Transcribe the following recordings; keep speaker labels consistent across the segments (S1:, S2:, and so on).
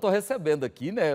S1: Estou recebendo aqui, né?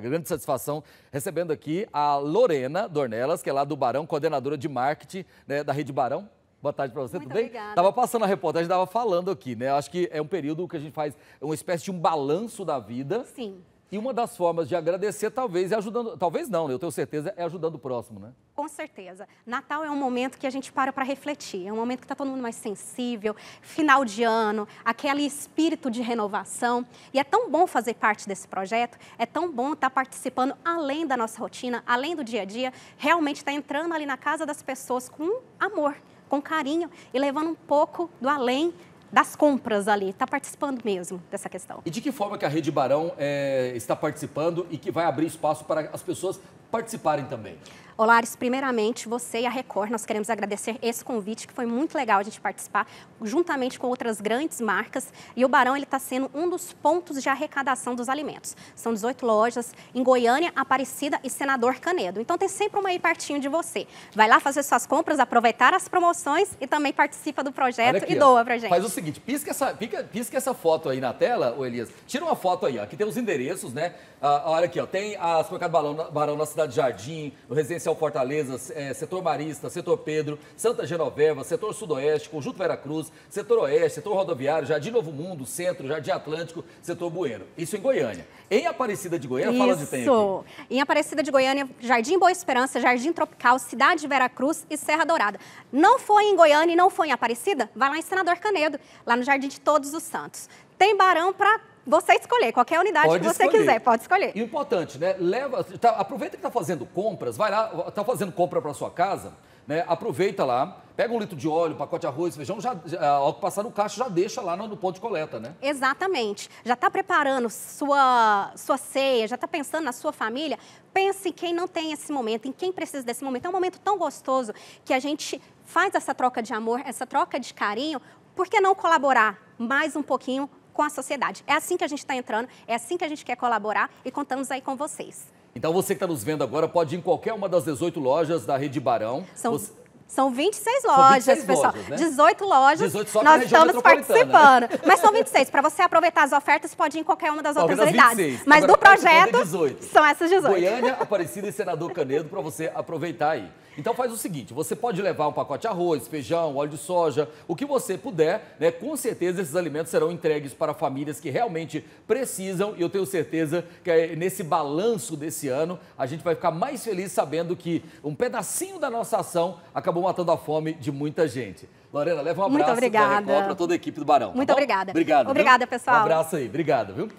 S1: Grande satisfação, recebendo aqui a Lorena Dornelas, que é lá do Barão, coordenadora de marketing né, da Rede Barão. Boa tarde para você, Muito tudo bem? Obrigada. Tava passando a reportagem, tava falando aqui, né? Acho que é um período que a gente faz uma espécie de um balanço da vida. Sim. E uma das formas de agradecer, talvez, é ajudando. Talvez não, né? eu tenho certeza, é ajudando o próximo, né?
S2: Com certeza. Natal é um momento que a gente para para refletir, é um momento que está todo mundo mais sensível, final de ano, aquele espírito de renovação. E é tão bom fazer parte desse projeto, é tão bom estar tá participando além da nossa rotina, além do dia a dia, realmente estar tá entrando ali na casa das pessoas com amor, com carinho e levando um pouco do além das compras ali, está participando mesmo dessa questão.
S1: E de que forma que a Rede Barão é, está participando e que vai abrir espaço para as pessoas participarem também?
S2: Olá, primeiramente, você e a Record, nós queremos agradecer esse convite, que foi muito legal a gente participar, juntamente com outras grandes marcas. E o Barão está sendo um dos pontos de arrecadação dos alimentos. São 18 lojas em Goiânia, Aparecida e Senador Canedo. Então tem sempre uma aí pertinho de você. Vai lá fazer suas compras, aproveitar as promoções e também participa do projeto aqui, e doa para gente. Faz o seguinte,
S1: pisca essa, pisca essa foto aí na tela, ô Elias. Tira uma foto aí, ó. Aqui tem os endereços, né? Ah, olha aqui, ó. Tem as Supermercado é é, Barão, Barão na Cidade Jardim, no Residência Comercial Fortaleza, é, Setor Marista, Setor Pedro, Santa Genoveva, Setor Sudoeste, Conjunto Veracruz, Setor Oeste, Setor Rodoviário, Jardim Novo Mundo, Centro, Jardim Atlântico, Setor Bueno. Isso em Goiânia. Em Aparecida de Goiânia, Isso. fala de tempo.
S2: Em Aparecida de Goiânia, Jardim Boa Esperança, Jardim Tropical, Cidade de Veracruz e Serra Dourada. Não foi em Goiânia e não foi em Aparecida? Vai lá em Senador Canedo, lá no Jardim de Todos os Santos. Tem barão para você escolher, qualquer unidade pode que você escolher. quiser, pode escolher. E
S1: o importante, né? Leva, tá, aproveita que está fazendo compras, vai lá, está fazendo compra para sua casa, né? Aproveita lá, pega um litro de óleo, pacote de arroz, feijão, já, já, ao passar no caixa, já deixa lá no, no ponto de coleta, né?
S2: Exatamente. Já está preparando sua, sua ceia, já está pensando na sua família. Pense em quem não tem esse momento, em quem precisa desse momento. É um momento tão gostoso que a gente faz essa troca de amor, essa troca de carinho. Por que não colaborar mais um pouquinho com a sociedade. É assim que a gente está entrando, é assim que a gente quer colaborar e contamos aí com vocês.
S1: Então você que está nos vendo agora pode ir em qualquer uma das 18 lojas da Rede Barão. São... Você...
S2: São 26 lojas, são 26 pessoal. Lojas, né? 18 lojas. 18 só nós é estamos participando. Mas são 26. Para você aproveitar as ofertas, pode ir em qualquer uma das outras unidades. Mas Agora, do projeto,
S1: são essas 18. Goiânia, Aparecida e Senador Canedo, para você aproveitar aí. Então faz o seguinte, você pode levar um pacote de arroz, feijão, óleo de soja, o que você puder, né? Com certeza esses alimentos serão entregues para famílias que realmente precisam e eu tenho certeza que eh, nesse balanço desse ano a gente vai ficar mais feliz sabendo que um pedacinho da nossa ação acabou matando a fome de muita gente. Lorena, leva um abraço Muito obrigada. da para toda a equipe do Barão. Tá Muito obrigada. Obrigado. Obrigada, viu? pessoal. Um abraço aí. Obrigado, viu?